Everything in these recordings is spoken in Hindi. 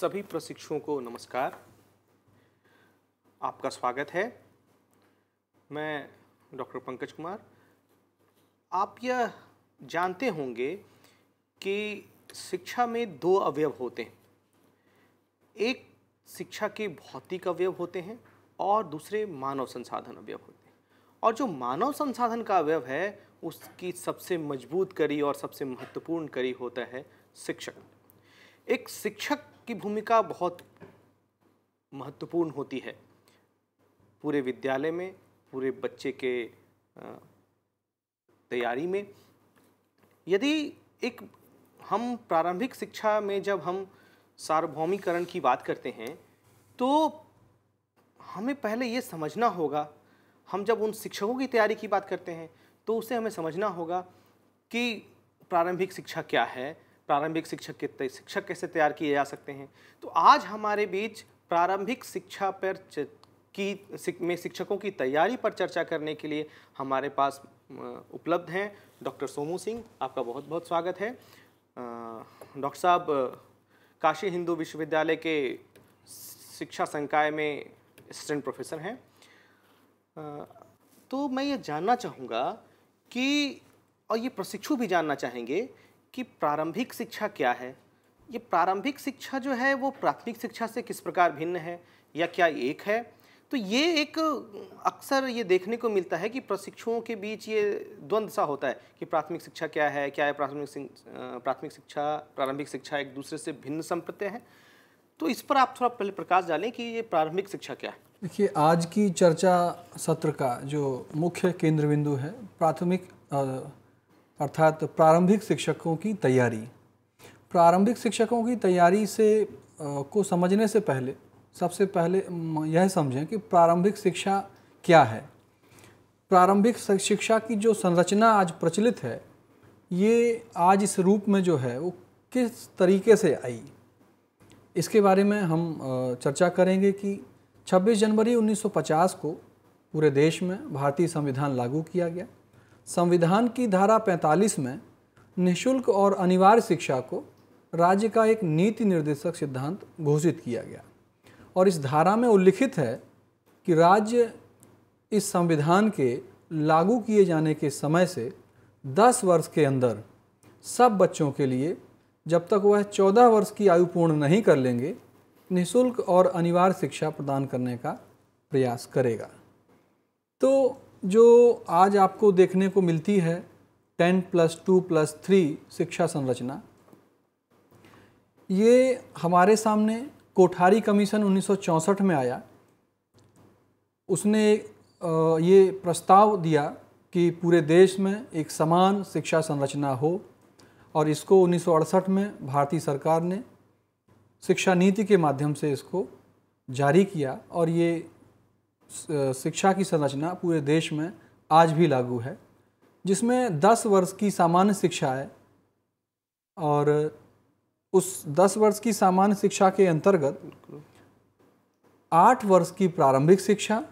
सभी प्रशिक्षुओं को नमस्कार आपका स्वागत है मैं डॉक्टर पंकज कुमार आप यह जानते होंगे कि शिक्षा में दो अवयव होते हैं एक शिक्षा के भौतिक अवयव होते हैं और दूसरे मानव संसाधन अवयव होते हैं और जो मानव संसाधन का अवयव है उसकी सबसे मजबूत कड़ी और सबसे महत्वपूर्ण कड़ी होता है शिक्षक एक शिक्षक की भूमिका बहुत महत्वपूर्ण होती है पूरे विद्यालय में पूरे बच्चे के तैयारी में यदि एक हम प्रारंभिक शिक्षा में जब हम सार्वभौमिकरण की बात करते हैं तो हमें पहले ये समझना होगा हम जब उन शिक्षकों की तैयारी की बात करते हैं तो उसे हमें समझना होगा कि प्रारंभिक शिक्षा क्या है प्रारंभिक शिक्षक के शिक्षक कैसे तैयार किए जा सकते हैं तो आज हमारे बीच प्रारंभिक शिक्षा पर की में शिक्षकों की तैयारी पर चर्चा करने के लिए हमारे पास उपलब्ध हैं डॉक्टर सोमू सिंह आपका बहुत बहुत स्वागत है डॉक्टर साहब काशी हिंदू विश्वविद्यालय के शिक्षा संकाय में असिस्टेंट प्रोफेसर हैं तो मैं ये जानना चाहूँगा कि और ये प्रशिक्षु भी जानना चाहेंगे कि प्रारंभिक शिक्षा क्या है ये प्रारंभिक शिक्षा जो है वो प्राथमिक शिक्षा से किस प्रकार भिन्न है या क्या एक है तो ये एक अक्सर ये देखने को मिलता है कि प्रशिक्षुओं के बीच ये द्वंद्व सा होता है कि प्राथमिक शिक्षा क्या है क्या है प्राथमिक प्राथमिक शिक्षा प्रारंभिक शिक्षा एक दूसरे से भिन्न संप्रत्य है तो इस पर आप थोड़ा पहले प्रकाश डालें कि ये प्रारंभिक शिक्षा क्या है देखिए आज की चर्चा सत्र का जो मुख्य केंद्र बिंदु है प्राथमिक अर्थात प्रारंभिक शिक्षकों की तैयारी प्रारंभिक शिक्षकों की तैयारी से को समझने से पहले सबसे पहले यह समझें कि प्रारंभिक शिक्षा क्या है प्रारंभिक शिक्षा की जो संरचना आज प्रचलित है ये आज इस रूप में जो है वो किस तरीके से आई इसके बारे में हम चर्चा करेंगे कि 26 जनवरी 1950 को पूरे देश में भारतीय संविधान लागू किया गया संविधान की धारा 45 में निशुल्क और अनिवार्य शिक्षा को राज्य का एक नीति निर्देशक सिद्धांत घोषित किया गया और इस धारा में उल्लिखित है कि राज्य इस संविधान के लागू किए जाने के समय से 10 वर्ष के अंदर सब बच्चों के लिए जब तक वह 14 वर्ष की आयु पूर्ण नहीं कर लेंगे निशुल्क और अनिवार्य शिक्षा प्रदान करने का प्रयास करेगा तो जो आज आपको देखने को मिलती है ten plus two plus three शिक्षा संरचना ये हमारे सामने कोठारी कमीशन उन्नीस में आया उसने ये प्रस्ताव दिया कि पूरे देश में एक समान शिक्षा संरचना हो और इसको उन्नीस में भारतीय सरकार ने शिक्षा नीति के माध्यम से इसको जारी किया और ये शिक्षा की संरचना पूरे देश में आज भी लागू है जिसमें 10 वर्ष की सामान्य शिक्षा है और उस 10 वर्ष की सामान्य शिक्षा के अंतर्गत आठ वर्ष की प्रारंभिक शिक्षा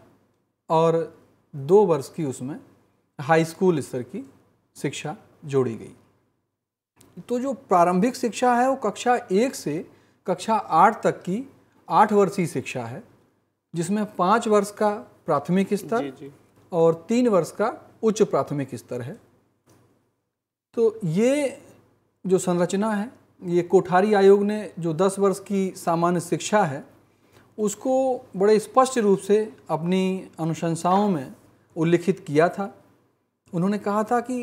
और दो वर्ष की उसमें हाई स्कूल स्तर की शिक्षा जोड़ी गई तो जो प्रारंभिक शिक्षा है वो कक्षा एक से कक्षा आठ तक की आठ वर्षीय शिक्षा है जिसमें पाँच वर्ष का प्राथमिक स्तर और तीन वर्ष का उच्च प्राथमिक स्तर है तो ये जो संरचना है ये कोठारी आयोग ने जो दस वर्ष की सामान्य शिक्षा है उसको बड़े स्पष्ट रूप से अपनी अनुशंसाओं में उल्लिखित किया था उन्होंने कहा था कि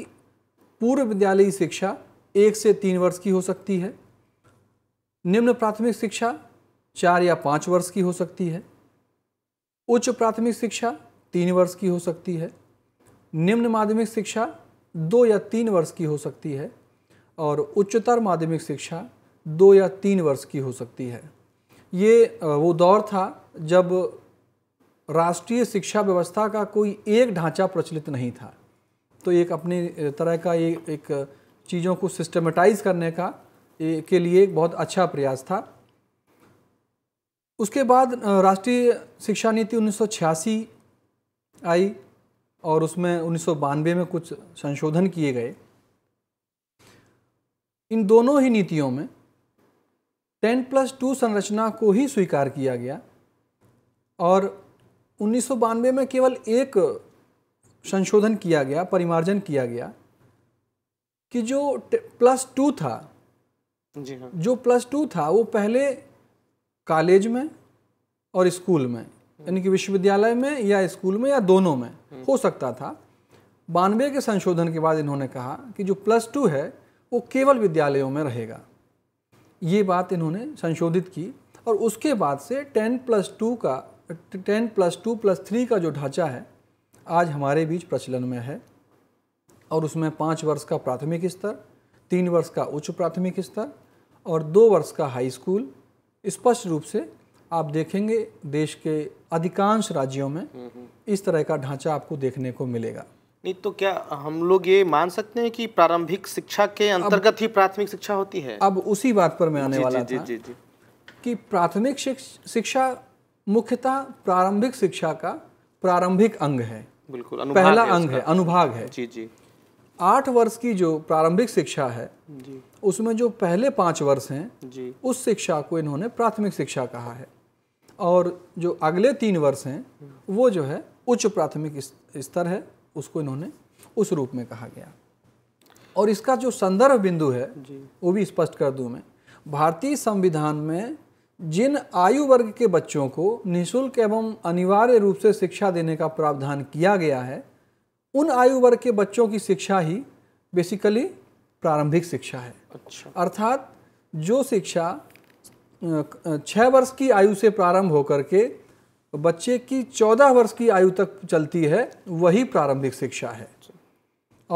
पूर्व विद्यालयी शिक्षा एक से तीन वर्ष की हो सकती है निम्न प्राथमिक शिक्षा चार या पाँच वर्ष की हो सकती है उच्च प्राथमिक शिक्षा तीन वर्ष की हो सकती है निम्न माध्यमिक शिक्षा दो या तीन वर्ष की हो सकती है और उच्चतर माध्यमिक शिक्षा दो या तीन वर्ष की हो सकती है ये वो दौर था जब राष्ट्रीय शिक्षा व्यवस्था का कोई एक ढांचा प्रचलित नहीं था तो एक अपनी तरह का ये एक चीज़ों को सिस्टमेटाइज करने का के लिए एक बहुत अच्छा प्रयास था उसके बाद राष्ट्रीय शिक्षा नीति 1986 आई और उसमें उन्नीस में कुछ संशोधन किए गए इन दोनों ही नीतियों में टेन प्लस टू संरचना को ही स्वीकार किया गया और उन्नीस में केवल एक संशोधन किया गया परिमार्जन किया गया कि जो प्लस टू था जी हाँ। जो प्लस टू था वो पहले कॉलेज में और स्कूल में यानी कि विश्वविद्यालय में या स्कूल में या दोनों में हो सकता था बानवे के संशोधन के बाद इन्होंने कहा कि जो प्लस टू है वो केवल विद्यालयों में रहेगा ये बात इन्होंने संशोधित की और उसके बाद से टेन प्लस टू का ten plus two plus three का जो ढांचा है आज हमारे बीच प्रचलन में है और उसमें पाँच वर्ष का प्राथमिक स्तर तीन वर्ष का उच्च प्राथमिक स्तर और दो वर्ष का हाई स्कूल स्पष्ट रूप से आप देखेंगे देश के अधिकांश राज्यों में हम्म, हम्म। इस तरह का ढांचा आपको देखने को मिलेगा नहीं तो क्या हम लोग ये मान सकते हैं कि प्रारंभिक शिक्षा के अंतर्गत ही प्राथमिक शिक्षा होती है अब उसी बात पर मैं आने जी, वाला जी, था जी, जी, कि प्राथमिक शिक्षा मुख्यतः प्रारंभिक शिक्षा का प्रारंभिक अंग है बिल्कुल पहला अंग है अनुभाग है जी जी आठ वर्ष की जो प्रारंभिक शिक्षा है जी उसमें जो पहले पाँच वर्ष हैं जी उस शिक्षा को इन्होंने प्राथमिक शिक्षा कहा है और जो अगले तीन वर्ष हैं वो जो है उच्च प्राथमिक स्तर है उसको इन्होंने उस रूप में कहा गया और इसका जो संदर्भ बिंदु है वो भी स्पष्ट कर दूं मैं भारतीय संविधान में जिन आयु वर्ग के बच्चों को निशुल्क एवं अनिवार्य रूप से शिक्षा देने का प्रावधान किया गया है उन आयु वर्ग के बच्चों की शिक्षा ही बेसिकली प्रारंभिक शिक्षा है अच्छा अर्थात जो शिक्षा छः वर्ष की आयु से प्रारंभ होकर के बच्चे की चौदह वर्ष की आयु तक चलती है वही प्रारंभिक शिक्षा है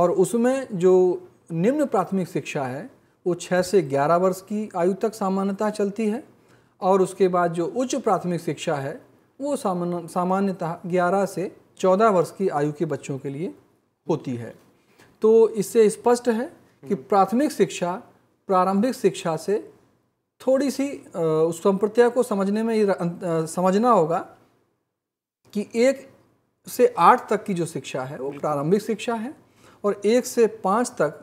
और उसमें जो निम्न प्राथमिक शिक्षा है वो छः से ग्यारह वर्ष की आयु तक सामान्यतः चलती है और उसके बाद जो उच्च प्राथमिक शिक्षा है वो सामान्य सामान्यतः ग्यारह से चौदह वर्ष की आयु के बच्चों के लिए होती है तो इससे स्पष्ट है कि हम्म। प्राथमिक शिक्षा प्रारंभिक शिक्षा से थोड़ी सी उस संप्रत्या को समझने में ये समझना होगा कि एक से आठ तक की जो शिक्षा है वो प्रारंभिक शिक्षा है और एक से पाँच तक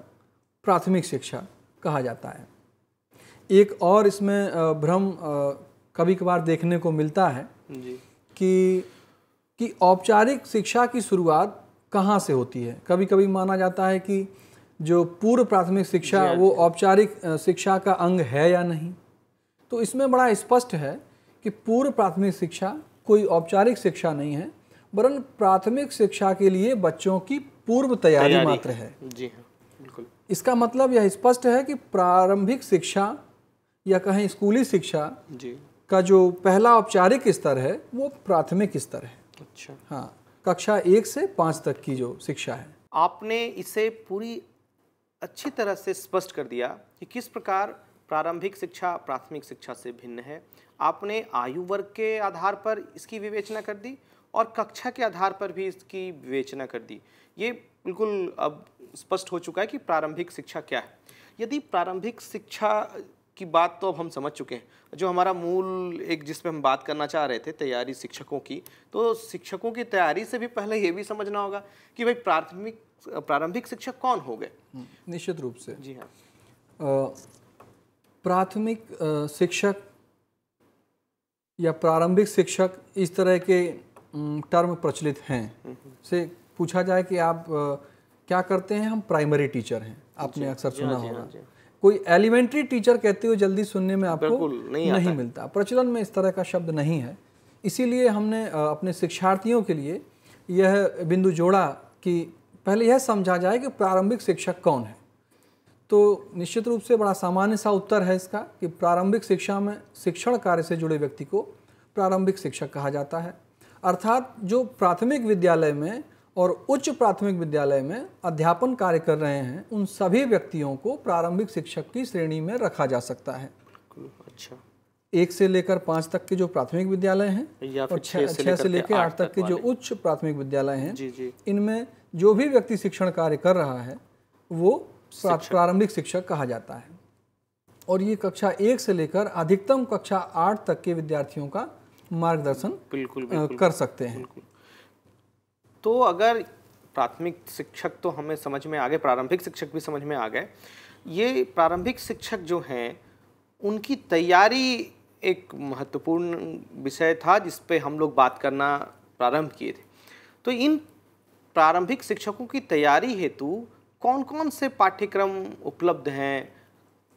प्राथमिक शिक्षा कहा जाता है एक और इसमें भ्रम कभी कभार देखने को मिलता है जी। कि कि औपचारिक शिक्षा की शुरुआत कहाँ से होती है कभी कभी माना जाता है कि जो पूर्व प्राथमिक शिक्षा वो औपचारिक शिक्षा का अंग है या नहीं तो इसमें बड़ा स्पष्ट है कि पूर्व प्राथमिक शिक्षा कोई औपचारिक शिक्षा नहीं है वरन प्राथमिक शिक्षा के लिए बच्चों की पूर्व तैयारी, मात्र है जी हाँ बिल्कुल इसका मतलब यह स्पष्ट है कि प्रारंभिक शिक्षा या कहें स्कूली शिक्षा जी का जो पहला औपचारिक स्तर है वो प्राथमिक स्तर है अच्छा हाँ कक्षा एक से पाँच तक की जो शिक्षा है आपने इसे पूरी अच्छी तरह से स्पष्ट कर दिया कि किस प्रकार प्रारंभिक शिक्षा प्राथमिक शिक्षा से भिन्न है आपने आयु वर्ग के आधार पर इसकी विवेचना कर दी और कक्षा के आधार पर भी इसकी विवेचना कर दी ये बिल्कुल अब स्पष्ट हो चुका है कि प्रारंभिक शिक्षा क्या है यदि प्रारंभिक शिक्षा की बात तो अब हम समझ चुके हैं जो हमारा मूल एक जिस पे हम बात करना चाह रहे थे तैयारी शिक्षकों की तो शिक्षकों की तैयारी से भी पहले ये भी समझना होगा कि भाई प्राथमिक प्रारंभिक शिक्षक कौन हो गए हम्म, निश्चित रूप से जी हाँ प्राथमिक शिक्षक या प्रारंभिक शिक्षक इस तरह के टर्म प्रचलित हैं हम्म, हम्म। से पूछा जाए कि आप क्या करते हैं हम प्राइमरी टीचर हैं आपने अक्सर सुना हाँ, होगा हाँ, कोई एलिमेंट्री टीचर कहते हुए जल्दी सुनने में आपको नहीं, नहीं मिलता प्रचलन में इस तरह का शब्द नहीं है इसीलिए हमने अपने शिक्षार्थियों के लिए यह बिंदु जोड़ा कि पहले यह समझा जाए कि प्रारंभिक शिक्षक कौन है तो निश्चित रूप से बड़ा सामान्य सा उत्तर है इसका कि प्रारंभिक शिक्षा में शिक्षण कार्य से जुड़े व्यक्ति को प्रारंभिक शिक्षक कहा जाता है अर्थात जो प्राथमिक विद्यालय में और उच्च प्राथमिक विद्यालय में अध्यापन कार्य कर रहे हैं उन सभी व्यक्तियों को प्रारंभिक शिक्षक की श्रेणी में रखा जा सकता है अच्छा एक से लेकर पाँच तक के जो प्राथमिक विद्यालय हैं और छः से लेकर आठ तक के जो उच्च प्राथमिक विद्यालय हैं इनमें जो भी व्यक्ति शिक्षण कार्य कर रहा है वो प्रारंभिक शिक्षक कहा जाता है और ये कक्षा एक से लेकर अधिकतम कक्षा आठ तक के विद्यार्थियों का मार्गदर्शन कर सकते हैं तो अगर प्राथमिक शिक्षक तो हमें समझ में आ गए प्रारंभिक शिक्षक भी समझ में आ गए ये प्रारंभिक शिक्षक जो हैं उनकी तैयारी एक महत्वपूर्ण विषय था जिस पे हम लोग बात करना प्रारंभ किए थे तो इन प्रारंभिक शिक्षकों की तैयारी हेतु कौन कौन से पाठ्यक्रम उपलब्ध हैं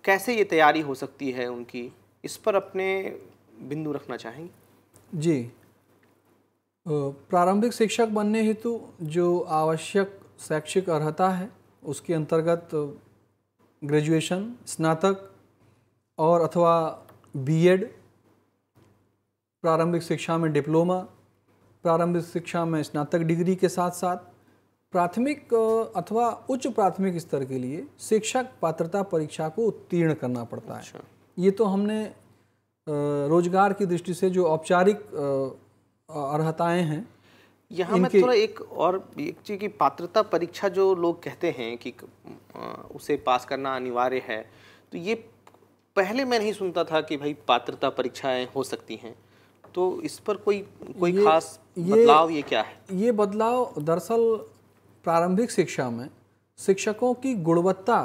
कैसे ये तैयारी हो सकती है उनकी इस पर अपने बिंदु रखना चाहेंगे जी प्रारंभिक शिक्षक बनने हेतु जो आवश्यक शैक्षिक अर्हता है उसके अंतर्गत ग्रेजुएशन स्नातक और अथवा बीएड प्रारंभिक शिक्षा में डिप्लोमा प्रारंभिक शिक्षा में स्नातक डिग्री के साथ साथ प्राथमिक अथवा उच्च प्राथमिक स्तर के लिए शिक्षक पात्रता परीक्षा को उत्तीर्ण करना पड़ता है अच्छा। ये तो हमने रोजगार की दृष्टि से जो औपचारिक अर्हताएं हैं यहाँ मैं थोड़ा एक और एक चीज़ की पात्रता परीक्षा जो लोग कहते हैं कि उसे पास करना अनिवार्य है तो ये पहले मैं नहीं सुनता था कि भाई पात्रता परीक्षाएं हो सकती हैं तो इस पर कोई कोई ये, खास ये, बदलाव ये क्या है ये बदलाव दरअसल प्रारंभिक शिक्षा में शिक्षकों की गुणवत्ता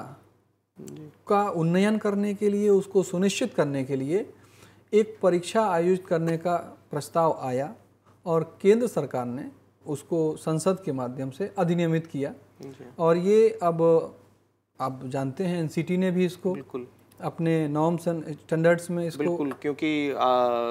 का उन्नयन करने के लिए उसको सुनिश्चित करने के लिए एक परीक्षा आयोजित करने का प्रस्ताव आया और केंद्र सरकार ने उसको संसद के माध्यम से अधिनियमित किया और ये अब आप जानते हैं एनसीटी ने भी इसको अपने नॉर्म्स एंड स्टैंडर्ड्स में इसको क्योंकि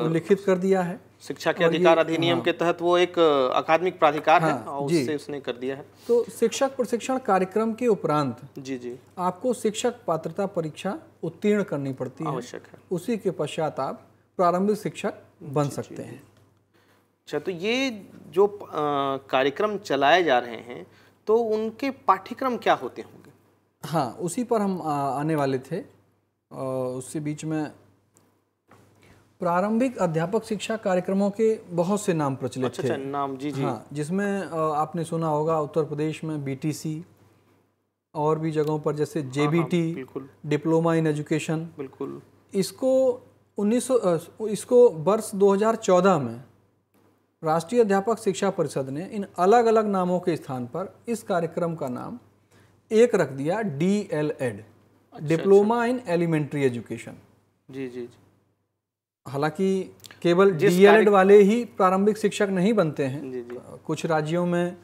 उल्लिखित कर दिया है शिक्षा के अधिकार अधिनियम हाँ, के तहत वो एक अकादमिक प्राधिकार हाँ, है और उससे उसने कर दिया है तो शिक्षक प्रशिक्षण कार्यक्रम के उपरांत जी जी आपको शिक्षक पात्रता परीक्षा उत्तीर्ण करनी पड़ती है आवश्यक है उसी के पश्चात आप प्रारंभिक शिक्षक बन सकते हैं अच्छा तो ये जो कार्यक्रम चलाए जा रहे हैं तो उनके पाठ्यक्रम क्या होते होंगे हाँ उसी पर हम आने वाले थे उसके बीच में प्रारंभिक अध्यापक शिक्षा कार्यक्रमों के बहुत से नाम प्रचलित अच्छा, थे अच्छा, नाम जी जी हाँ जिसमें आपने सुना होगा उत्तर प्रदेश में बीटीसी और भी जगहों पर जैसे जेबीटी डिप्लोमा इन एजुकेशन बिल्कुल इसको उन्नीस इसको वर्ष 2014 में राष्ट्रीय अध्यापक शिक्षा परिषद ने इन अलग अलग नामों के स्थान पर इस कार्यक्रम का नाम एक रख दिया D L Ed diploma in elementary education जी जी जी हालांकि केवल एड वाले ही प्रारंभिक शिक्षक नहीं बनते हैं जी जी। कुछ राज्यों में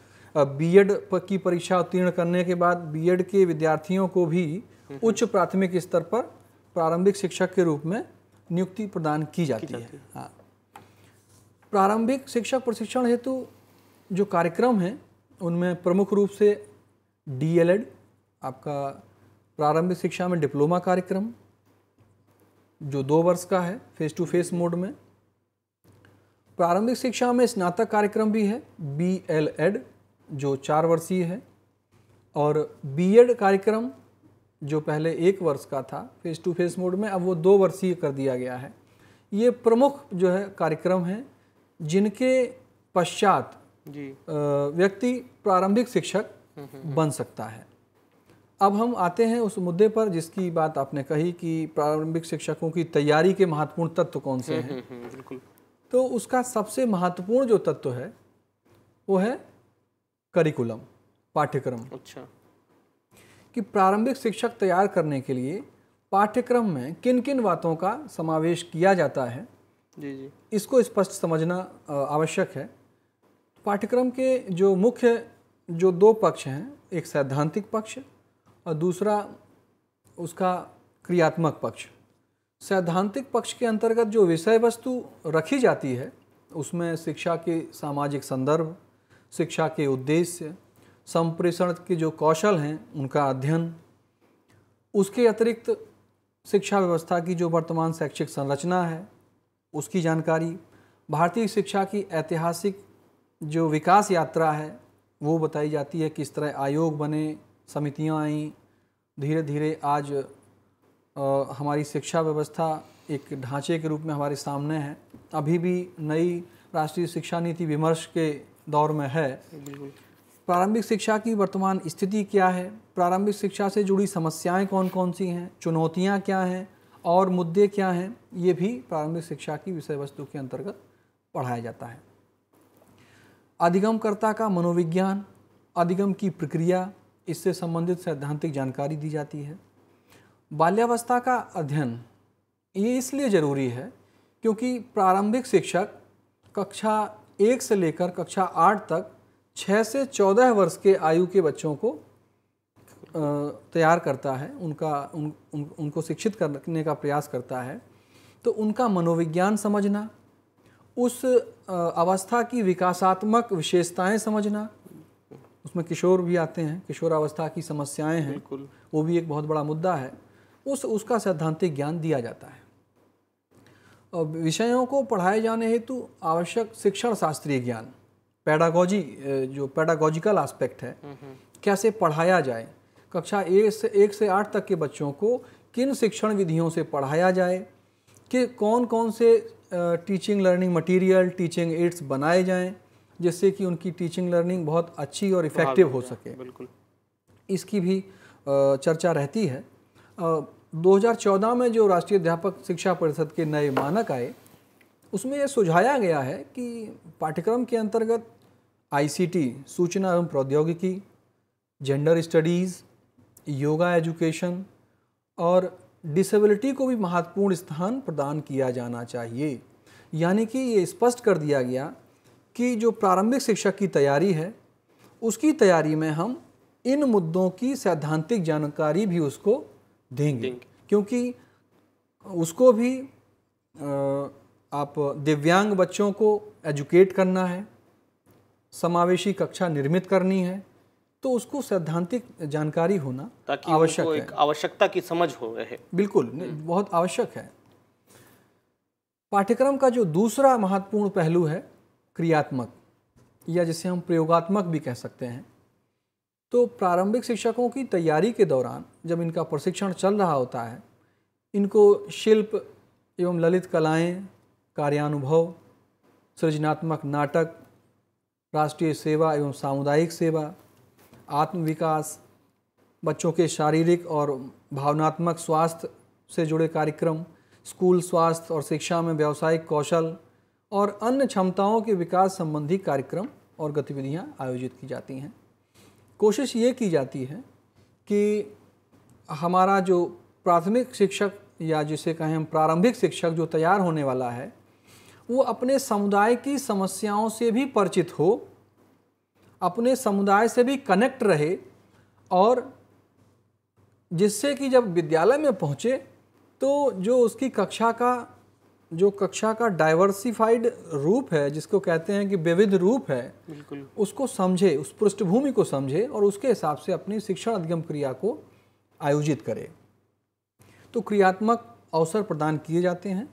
बी एड की परीक्षा उत्तीर्ण करने के बाद एड के विद्यार्थियों को भी उच्च प्राथमिक स्तर पर प्रारंभिक शिक्षक के रूप में नियुक्ति प्रदान की जाती, की जाती है, है। हाँ। प्रारंभिक शिक्षक प्रशिक्षण हेतु जो कार्यक्रम हैं उनमें प्रमुख रूप से डीएलएड आपका प्रारंभिक शिक्षा में डिप्लोमा कार्यक्रम जो दो वर्ष का है फेस टू फेस मोड में प्रारंभिक शिक्षा में स्नातक कार्यक्रम भी है बी एल एड जो चार वर्षीय है और बी एड कार्यक्रम जो पहले एक वर्ष का था फेस टू फेस मोड में अब वो दो वर्षीय कर दिया गया है ये प्रमुख जो है कार्यक्रम हैं जिनके पश्चात व्यक्ति प्रारंभिक शिक्षक हम्म, हम्म, हम्म। बन सकता है अब हम आते हैं उस मुद्दे पर जिसकी बात आपने कही कि प्रारंभिक शिक्षकों की तैयारी के महत्वपूर्ण तत्व कौन से हैं बिल्कुल तो उसका सबसे महत्वपूर्ण जो तत्व है वो है करिकुलम पाठ्यक्रम अच्छा कि प्रारंभिक शिक्षक तैयार करने के लिए पाठ्यक्रम में किन किन बातों का समावेश किया जाता है जी जी इसको स्पष्ट इस समझना आवश्यक है पाठ्यक्रम के जो मुख्य जो दो पक्ष हैं एक सैद्धांतिक पक्ष और दूसरा उसका क्रियात्मक पक्ष सैद्धांतिक पक्ष के अंतर्गत जो विषय वस्तु रखी जाती है उसमें शिक्षा के सामाजिक संदर्भ शिक्षा के उद्देश्य संप्रेषण के जो कौशल हैं उनका अध्ययन उसके अतिरिक्त शिक्षा व्यवस्था की जो वर्तमान शैक्षिक संरचना है उसकी जानकारी भारतीय शिक्षा की ऐतिहासिक जो विकास यात्रा है वो बताई जाती है किस तरह आयोग बने समितियाँ आईं धीरे धीरे आज आ, हमारी शिक्षा व्यवस्था एक ढांचे के रूप में हमारे सामने है अभी भी नई राष्ट्रीय शिक्षा नीति विमर्श के दौर में है प्रारंभिक शिक्षा की वर्तमान स्थिति क्या है प्रारंभिक शिक्षा से जुड़ी समस्याएं कौन कौन सी हैं चुनौतियां क्या हैं और मुद्दे क्या हैं ये भी प्रारंभिक शिक्षा की विषय वस्तु के अंतर्गत पढ़ाया जाता है अधिगमकर्ता का मनोविज्ञान अधिगम की प्रक्रिया इससे संबंधित सैद्धांतिक जानकारी दी जाती है बाल्यावस्था का अध्ययन ये इसलिए ज़रूरी है क्योंकि प्रारंभिक शिक्षक कक्षा एक से लेकर कक्षा आठ तक छः से चौदह वर्ष के आयु के बच्चों को तैयार करता है उनका उन, उन, उनको शिक्षित करने का प्रयास करता है तो उनका मनोविज्ञान समझना उस अवस्था की विकासात्मक विशेषताएं समझना उसमें किशोर भी आते हैं किशोर अवस्था की समस्याएं हैं वो भी एक बहुत बड़ा मुद्दा है उस उसका सैद्धांतिक ज्ञान दिया जाता है और विषयों को पढ़ाए जाने हेतु आवश्यक शिक्षण शास्त्रीय ज्ञान पैडागॉजी जो पैडागॉजिकल आस्पेक्ट है हम्म, हम्म। कैसे पढ़ाया जाए कक्षा एक से एक से आठ तक के बच्चों को किन शिक्षण विधियों से पढ़ाया जाए कि कौन कौन से teaching learning material teaching aids बनाए जाएं जिससे कि उनकी टीचिंग लर्निंग बहुत अच्छी और इफ़ेक्टिव हो सके बिल्कुल इसकी भी चर्चा रहती है 2014 में जो राष्ट्रीय अध्यापक शिक्षा परिषद के नए मानक आए उसमें यह सुझाया गया है कि पाठ्यक्रम के अंतर्गत आईसीटी सूचना एवं प्रौद्योगिकी जेंडर स्टडीज़ योगा एजुकेशन और डिसेबिलिटी को भी महत्वपूर्ण स्थान प्रदान किया जाना चाहिए यानी कि ये स्पष्ट कर दिया गया कि जो प्रारंभिक शिक्षा की तैयारी है उसकी तैयारी में हम इन मुद्दों की सैद्धांतिक जानकारी भी उसको देंगे क्योंकि उसको भी आप दिव्यांग बच्चों को एजुकेट करना है समावेशी कक्षा निर्मित करनी है तो उसको सैद्धांतिक जानकारी होना ताकि आवश्यक है आवश्यकता की समझ हो रहे बिल्कुल हम्म। बहुत आवश्यक है पाठ्यक्रम का जो दूसरा महत्वपूर्ण पहलू है क्रियात्मक या जिसे हम प्रयोगात्मक भी कह सकते हैं तो प्रारंभिक शिक्षकों की तैयारी के दौरान जब इनका प्रशिक्षण चल रहा होता है इनको शिल्प एवं ललित कलाएं, कार्यानुभव सृजनात्मक नाटक राष्ट्रीय सेवा एवं सामुदायिक सेवा आत्मविकास बच्चों के शारीरिक और भावनात्मक स्वास्थ्य से जुड़े कार्यक्रम स्कूल स्वास्थ्य और शिक्षा में व्यावसायिक कौशल और अन्य क्षमताओं के विकास संबंधी कार्यक्रम और गतिविधियां आयोजित की जाती हैं कोशिश ये की जाती है कि हमारा जो प्राथमिक शिक्षक या जिसे कहें हम प्रारंभिक शिक्षक जो तैयार होने वाला है वो अपने समुदाय की समस्याओं से भी परिचित हो अपने समुदाय से भी कनेक्ट रहे और जिससे कि जब विद्यालय में पहुँचे तो जो उसकी कक्षा का जो कक्षा का डाइवर्सिफाइड रूप है जिसको कहते हैं कि विविध रूप है बिल्कुल उसको समझे उस पृष्ठभूमि को समझे और उसके हिसाब से अपनी शिक्षण अधिगम क्रिया को आयोजित करे तो क्रियात्मक अवसर प्रदान किए जाते हैं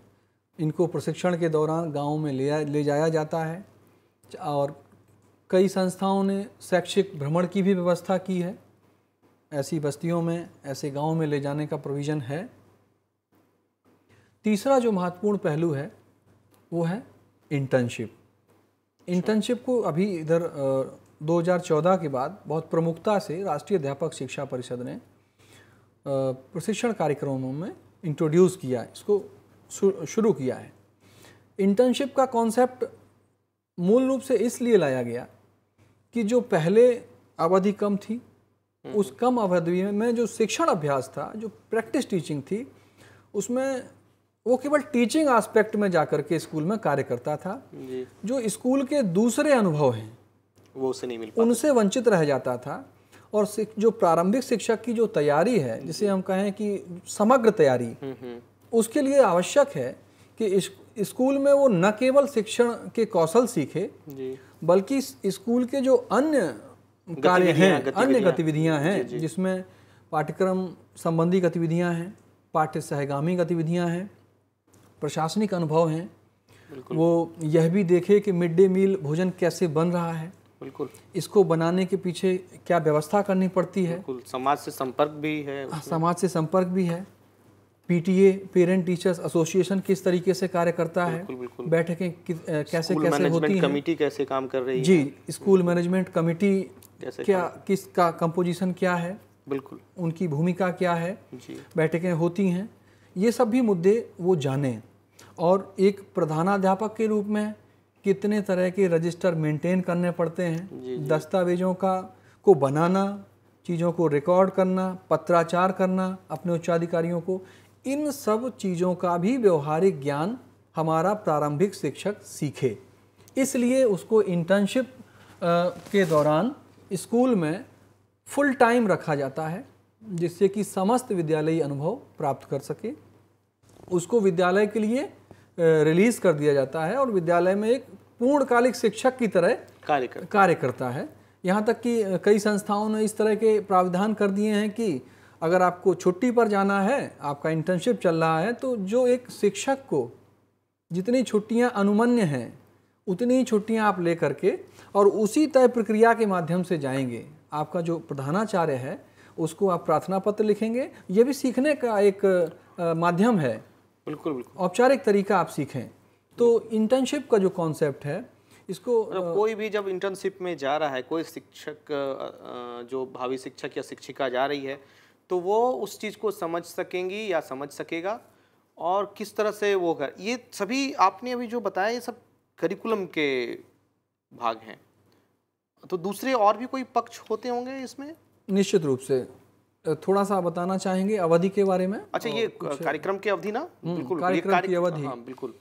इनको प्रशिक्षण के दौरान गाँव में ले ले जाया जाता है और कई संस्थाओं ने शैक्षिक भ्रमण की भी व्यवस्था की है ऐसी बस्तियों में ऐसे गाँव में ले जाने का प्रोविज़न है तीसरा जो महत्वपूर्ण पहलू है वो है इंटर्नशिप इंटर्नशिप को अभी इधर 2014 के बाद बहुत प्रमुखता से राष्ट्रीय अध्यापक शिक्षा परिषद ने प्रशिक्षण कार्यक्रमों में इंट्रोड्यूस किया है इसको शुरू किया है इंटर्नशिप का कॉन्सेप्ट मूल रूप से इसलिए लाया गया कि जो पहले अवधि कम थी उस कम अवधि में जो शिक्षण अभ्यास था जो प्रैक्टिस टीचिंग थी उसमें वो केवल टीचिंग एस्पेक्ट में जाकर के स्कूल में कार्य करता था जो स्कूल के दूसरे अनुभव हैं वो उसे नहीं मिल उनसे वंचित रह जाता था और जो प्रारंभिक शिक्षक की जो तैयारी है जिसे हम कहें कि समग्र तैयारी हम्म, हम्म। उसके लिए आवश्यक है कि स्कूल में वो न केवल शिक्षण के कौशल सीखे बल्कि स्कूल के जो अन्य कार्य हैं अन्य गतिविधियां हैं जिसमें पाठ्यक्रम संबंधी गतिविधियां हैं पाठ्य सहगामी गतिविधियां हैं प्रशासनिक अनुभव हैं वो यह भी देखे कि मिड डे मील भोजन कैसे बन रहा है बिल्कुल इसको बनाने के पीछे क्या व्यवस्था करनी पड़ती है समाज से संपर्क भी है हाँ, समाज से संपर्क भी है पीटीए पेरेंट टीचर्स एसोसिएशन किस तरीके से कार्य करता है बैठकें कैसे कैसे होती हैं कमेटी कैसे काम कर रही है जी स्कूल मैनेजमेंट कमेटी क्या किसका कंपोजिशन क्या है बिल्कुल उनकी भूमिका क्या है बैठकें होती हैं ये सब भी मुद्दे वो जाने और एक प्रधानाध्यापक के रूप में कितने तरह के रजिस्टर मेंटेन करने पड़ते हैं दस्तावेजों का को बनाना चीज़ों को रिकॉर्ड करना पत्राचार करना अपने उच्चाधिकारियों को इन सब चीज़ों का भी व्यवहारिक ज्ञान हमारा प्रारंभिक शिक्षक सीखे इसलिए उसको इंटर्नशिप के दौरान स्कूल में फुल टाइम रखा जाता है जिससे कि समस्त विद्यालयी अनुभव प्राप्त कर सके उसको विद्यालय के लिए रिलीज़ कर दिया जाता है और विद्यालय में एक पूर्णकालिक शिक्षक की तरह कार्य करता है यहाँ तक कि कई संस्थाओं ने इस तरह के प्राविधान कर दिए हैं कि अगर आपको छुट्टी पर जाना है आपका इंटर्नशिप चल रहा है तो जो एक शिक्षक को जितनी छुट्टियां अनुमन्य हैं उतनी छुट्टियां आप ले करके और उसी तय प्रक्रिया के माध्यम से जाएंगे आपका जो प्रधानाचार्य है उसको आप प्रार्थना पत्र लिखेंगे ये भी सीखने का एक माध्यम है बिल्कुल बिल्कुल औपचारिक तरीका आप सीखें तो इंटर्नशिप का जो कॉन्सेप्ट है इसको मतलब कोई भी जब इंटर्नशिप में जा रहा है कोई शिक्षक जो भावी शिक्षक या शिक्षिका जा रही है तो वो उस चीज़ को समझ सकेंगी या समझ सकेगा और किस तरह से वो कर ये सभी आपने अभी जो बताया ये सब करिकुलम के भाग हैं तो दूसरे और भी कोई पक्ष होते होंगे इसमें निश्चित रूप से थोड़ा सा बताना चाहेंगे अवधि के बारे में अच्छा ये कार्यक्रम की अवधि ना हम्म, बिल्कुल कार्यक्रम की अवधि हाँ, बिल्कुल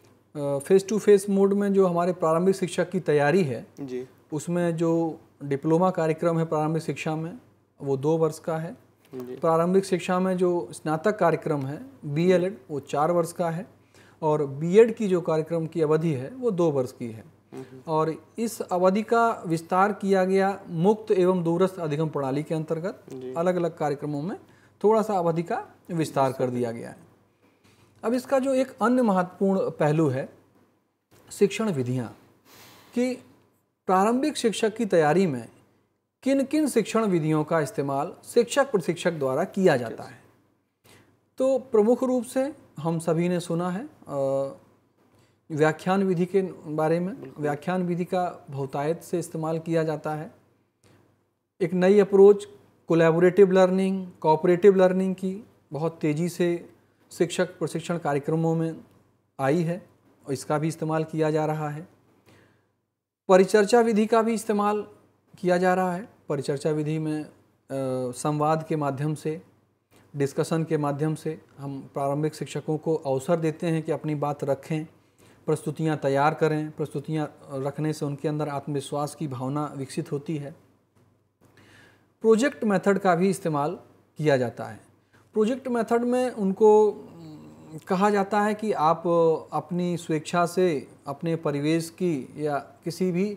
फेस टू फेस मोड में जो हमारे प्रारंभिक शिक्षा की तैयारी है जी उसमें जो डिप्लोमा कार्यक्रम है प्रारंभिक शिक्षा में वो दो वर्ष का है प्रारंभिक शिक्षा में जो स्नातक कार्यक्रम है बी वो चार वर्ष का है और बी की जो कार्यक्रम की अवधि है वो दो वर्ष की है हम्म। और इस अवधि का विस्तार किया गया मुक्त एवं दूरस्थ अधिगम प्रणाली के अंतर्गत अलग अलग कार्यक्रमों में थोड़ा सा अवधि का विस्तार कर दिया गया है अब इसका जो एक अन्य महत्वपूर्ण पहलू है शिक्षण विधियाँ कि प्रारंभिक शिक्षक की तैयारी में किन किन शिक्षण विधियों का इस्तेमाल शिक्षक प्रशिक्षक द्वारा किया जाता है तो प्रमुख रूप से हम सभी ने सुना है व्याख्यान विधि के बारे में व्याख्यान विधि का बहुतायत से इस्तेमाल किया जाता है एक नई approach collaborative learning cooperative learning की बहुत तेज़ी से शिक्षक प्रशिक्षण कार्यक्रमों में आई है और इसका भी इस्तेमाल किया जा रहा है परिचर्चा विधि का भी इस्तेमाल किया जा रहा है परिचर्चा विधि में संवाद के माध्यम से डिस्कशन के माध्यम से हम प्रारंभिक शिक्षकों को अवसर देते हैं कि अपनी बात रखें प्रस्तुतियाँ तैयार करें प्रस्तुतियाँ रखने से उनके अंदर आत्मविश्वास की भावना विकसित होती है प्रोजेक्ट मेथड का भी इस्तेमाल किया जाता है प्रोजेक्ट मेथड में उनको कहा जाता है कि आप अपनी स्वेच्छा से अपने परिवेश की या किसी भी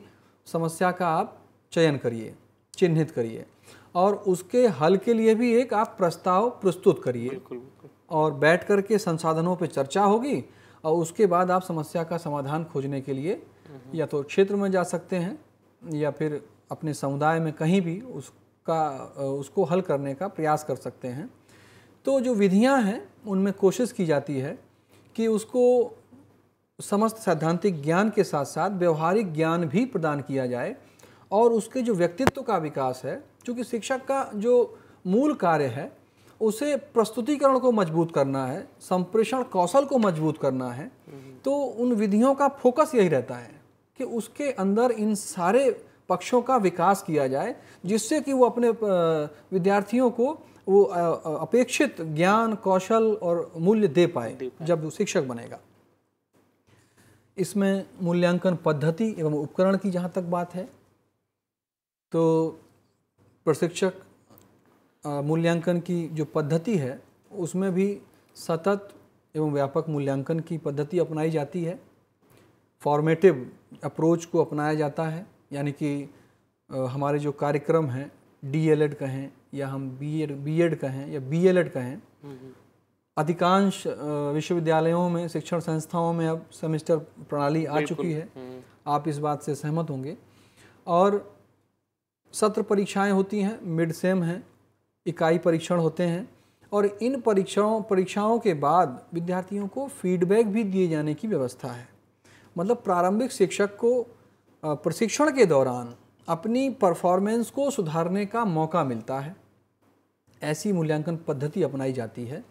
समस्या का आप चयन करिए चिन्हित करिए और उसके हल के लिए भी एक आप प्रस्ताव प्रस्तुत करिए और बैठ कर के संसाधनों पर चर्चा होगी और उसके बाद आप समस्या का समाधान खोजने के लिए हम्म। या तो क्षेत्र में जा सकते हैं या फिर अपने समुदाय में कहीं भी उसका उसको हल करने का प्रयास कर सकते हैं तो जो विधियां हैं उनमें कोशिश की जाती है कि उसको समस्त सैद्धांतिक ज्ञान के साथ साथ व्यवहारिक ज्ञान भी प्रदान किया जाए और उसके जो व्यक्तित्व का विकास है चूँकि शिक्षक का जो मूल कार्य है उसे प्रस्तुतिकरण को मजबूत करना है संप्रेषण कौशल को मजबूत करना है तो उन विधियों का फोकस यही रहता है कि उसके अंदर इन सारे पक्षों का विकास किया जाए जिससे कि वो अपने विद्यार्थियों को वो अपेक्षित ज्ञान कौशल और मूल्य दे पाए, दे पाए। जब शिक्षक बनेगा इसमें मूल्यांकन पद्धति एवं उपकरण की जहाँ तक बात है तो प्रशिक्षक मूल्यांकन की जो पद्धति है उसमें भी सतत एवं व्यापक मूल्यांकन की पद्धति अपनाई जाती है फॉर्मेटिव अप्रोच को अपनाया जाता है यानी कि हमारे जो कार्यक्रम हैं डीएलएड कहें या हम बीएड बीएड कहें या बीएलएड कहें हम्म, हम्म। अधिकांश विश्वविद्यालयों में शिक्षण संस्थाओं में अब सेमेस्टर प्रणाली आ चुकी है हम्म। आप इस बात से सहमत होंगे और सत्र परीक्षाएं होती हैं मिड सेम हैं इकाई परीक्षण होते हैं और इन परीक्षाओं परीक्षाओं के बाद विद्यार्थियों को फीडबैक भी दिए जाने की व्यवस्था है मतलब प्रारंभिक शिक्षक को प्रशिक्षण के दौरान अपनी परफॉर्मेंस को सुधारने का मौका मिलता है ऐसी मूल्यांकन पद्धति अपनाई जाती है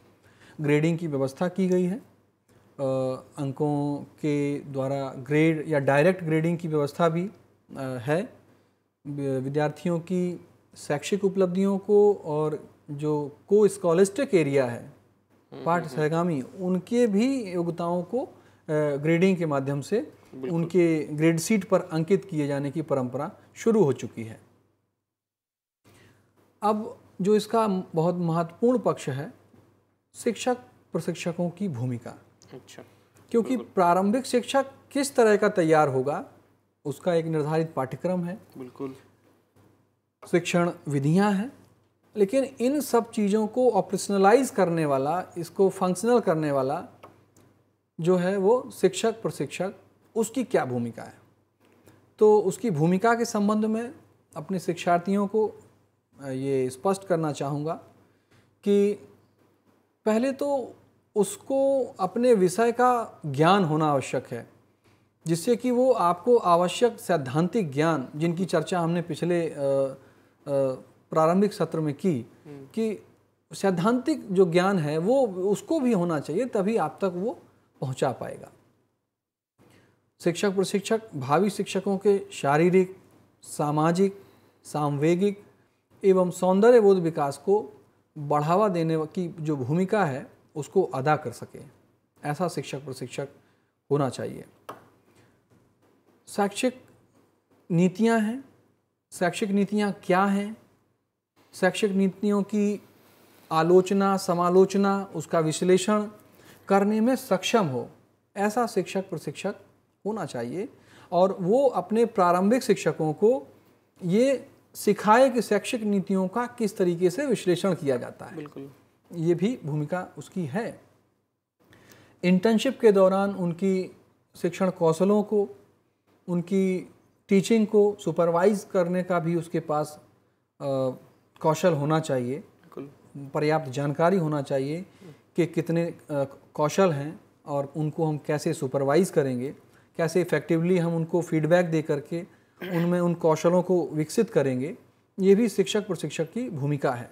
ग्रेडिंग की व्यवस्था की गई है अंकों के द्वारा ग्रेड या डायरेक्ट ग्रेडिंग की व्यवस्था भी है विद्यार्थियों की शैक्षिक उपलब्धियों को और जो को स्कॉलिस्टिक एरिया है हम्म, पाठ हम्म, हम्म। सहगामी उनके भी योग्यताओं को ग्रेडिंग के माध्यम से उनके ग्रेड सीट पर अंकित किए जाने की परंपरा शुरू हो चुकी है अब जो इसका बहुत महत्वपूर्ण पक्ष है शिक्षक प्रशिक्षकों की भूमिका अच्छा क्योंकि प्रारंभिक शिक्षक किस तरह का तैयार होगा उसका एक निर्धारित पाठ्यक्रम है बिल्कुल शिक्षण विधियां हैं लेकिन इन सब चीज़ों को ऑपरेशनलाइज करने वाला इसको फंक्शनल करने वाला जो है वो शिक्षक प्रशिक्षक उसकी क्या भूमिका है तो उसकी भूमिका के संबंध में अपने शिक्षार्थियों को ये स्पष्ट करना चाहूँगा कि पहले तो उसको अपने विषय का ज्ञान होना आवश्यक है जिससे कि वो आपको आवश्यक सैद्धांतिक ज्ञान जिनकी चर्चा हमने पिछले प्रारंभिक सत्र में की हम्म। कि सैद्धांतिक जो ज्ञान है वो उसको भी होना चाहिए तभी आप तक वो पहुंचा पाएगा शिक्षक प्रशिक्षक भावी शिक्षकों के शारीरिक सामाजिक सामवेगिक एवं सौंदर्य बोध विकास को बढ़ावा देने की जो भूमिका है उसको अदा कर सके ऐसा शिक्षक प्रशिक्षक होना चाहिए शैक्षिक नीतियाँ हैं शैक्षिक नीतियाँ क्या हैं शैक्षिक नीतियों की आलोचना समालोचना उसका विश्लेषण करने में सक्षम हो ऐसा शिक्षक प्रशिक्षक होना चाहिए और वो अपने प्रारंभिक शिक्षकों को ये सिखाए कि शैक्षिक नीतियों का किस तरीके से विश्लेषण किया जाता है बिल्कुल ये भी भूमिका उसकी है इंटर्नशिप के दौरान उनकी शिक्षण कौशलों को उनकी टीचिंग को सुपरवाइज करने का भी उसके पास कौशल होना चाहिए पर्याप्त जानकारी होना चाहिए कि कितने कौशल हैं और उनको हम कैसे सुपरवाइज करेंगे कैसे इफ़ेक्टिवली हम उनको फीडबैक दे करके उनमें उन कौशलों को विकसित करेंगे ये भी शिक्षक प्रशिक्षक की भूमिका है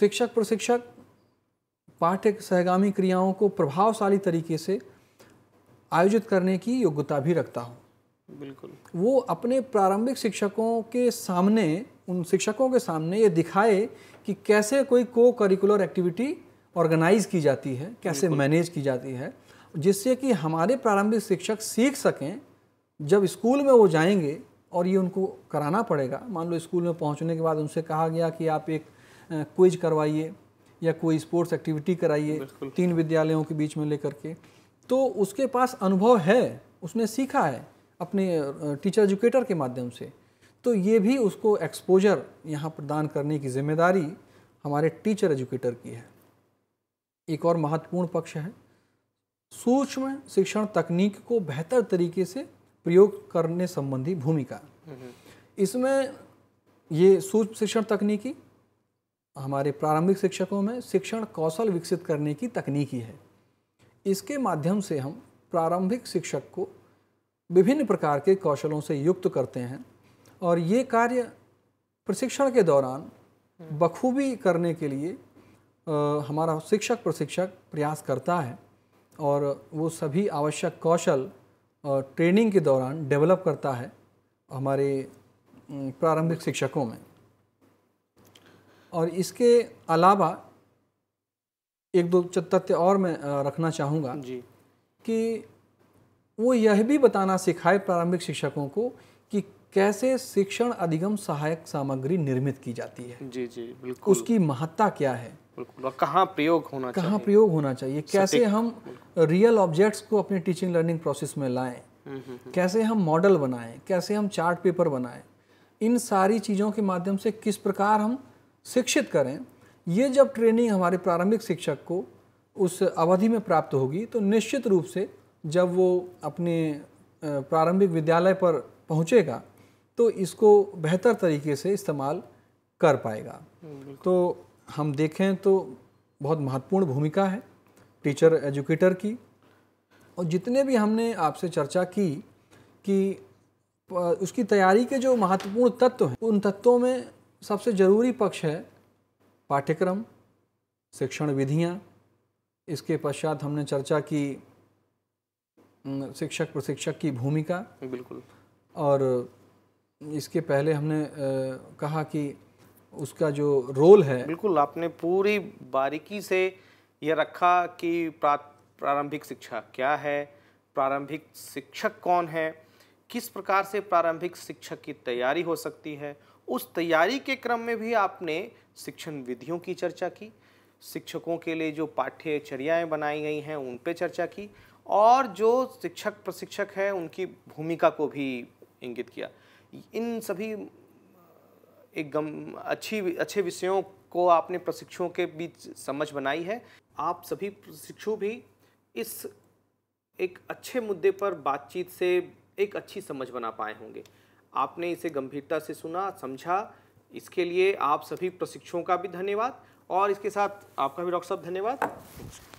शिक्षक प्रशिक्षक पाठ्य सहगामी क्रियाओं को प्रभावशाली तरीके से आयोजित करने की योग्यता भी रखता हूँ बिल्कुल वो अपने प्रारंभिक शिक्षकों के सामने उन शिक्षकों के सामने ये दिखाए कि कैसे कोई को करिकुलर एक्टिविटी ऑर्गेनाइज की जाती है कैसे मैनेज की जाती है जिससे कि हमारे प्रारंभिक शिक्षक सीख सकें जब स्कूल में वो जाएंगे और ये उनको कराना पड़ेगा मान लो स्कूल में पहुंचने के बाद उनसे कहा गया कि आप एक क्विज करवाइए या कोई स्पोर्ट्स एक्टिविटी कराइए तीन विद्यालयों के बीच में लेकर के तो उसके पास अनुभव है उसने सीखा है अपने टीचर एजुकेटर के माध्यम से तो ये भी उसको एक्सपोजर यहाँ प्रदान करने की जिम्मेदारी हमारे टीचर एजुकेटर की है एक और महत्वपूर्ण पक्ष है सूक्ष्म शिक्षण तकनीक को बेहतर तरीके से प्रयोग करने संबंधी भूमिका हम्म। इसमें ये सूक्ष्म शिक्षण तकनीकी हमारे प्रारंभिक शिक्षकों में शिक्षण कौशल विकसित करने की तकनीकी है इसके माध्यम से हम प्रारंभिक शिक्षक को विभिन्न प्रकार के कौशलों से युक्त करते हैं और ये कार्य प्रशिक्षण के दौरान बखूबी करने के लिए आ, हमारा शिक्षक प्रशिक्षक प्रयास करता है और वो सभी आवश्यक कौशल ट्रेनिंग के दौरान डेवलप करता है हमारे प्रारंभिक शिक्षकों में और इसके अलावा एक दो तथ्य और मैं रखना चाहूँगा जी कि वो यह भी बताना सिखाए प्रारंभिक शिक्षकों को कि कैसे शिक्षण अधिगम सहायक सामग्री निर्मित की जाती है जी जी बिल्कुल उसकी महत्ता क्या है कहाँ प्रयोग होना कहाँ प्रयोग होना चाहिए कैसे हम रियल ऑब्जेक्ट्स को अपने टीचिंग लर्निंग प्रोसेस में लाएं हम्म, हम्म, हम्म। कैसे हम मॉडल बनाएं कैसे हम चार्ट पेपर बनाएं इन सारी चीज़ों के माध्यम से किस प्रकार हम शिक्षित करें ये जब ट्रेनिंग हमारे प्रारंभिक शिक्षक को उस अवधि में प्राप्त होगी तो निश्चित रूप से जब वो अपने प्रारंभिक विद्यालय पर पहुँचेगा तो इसको बेहतर तरीके से इस्तेमाल कर पाएगा तो हम देखें तो बहुत महत्वपूर्ण भूमिका है टीचर एजुकेटर की और जितने भी हमने आपसे चर्चा की कि उसकी तैयारी के जो महत्वपूर्ण तत्व हैं उन तत्वों में सबसे ज़रूरी पक्ष है पाठ्यक्रम शिक्षण विधियाँ इसके पश्चात हमने चर्चा की शिक्षक प्रशिक्षक की भूमिका बिल्कुल और इसके पहले हमने कहा कि उसका जो रोल है बिल्कुल आपने पूरी बारीकी से यह रखा कि प्रारंभिक शिक्षा क्या है प्रारंभिक शिक्षक कौन है किस प्रकार से प्रारंभिक शिक्षक की तैयारी हो सकती है उस तैयारी के क्रम में भी आपने शिक्षण विधियों की चर्चा की शिक्षकों के लिए जो पाठ्यचर्याएँ बनाई गई हैं उन पर चर्चा की और जो शिक्षक प्रशिक्षक हैं उनकी भूमिका को भी इंगित किया इन सभी एक गम अच्छी अच्छे विषयों को आपने प्रशिक्षुओं के बीच समझ बनाई है आप सभी प्रशिक्षु भी इस एक अच्छे मुद्दे पर बातचीत से एक अच्छी समझ बना पाए होंगे आपने इसे गंभीरता से सुना समझा इसके लिए आप सभी प्रशिक्षकों का भी धन्यवाद और इसके साथ आपका भी डॉक्टर साहब धन्यवाद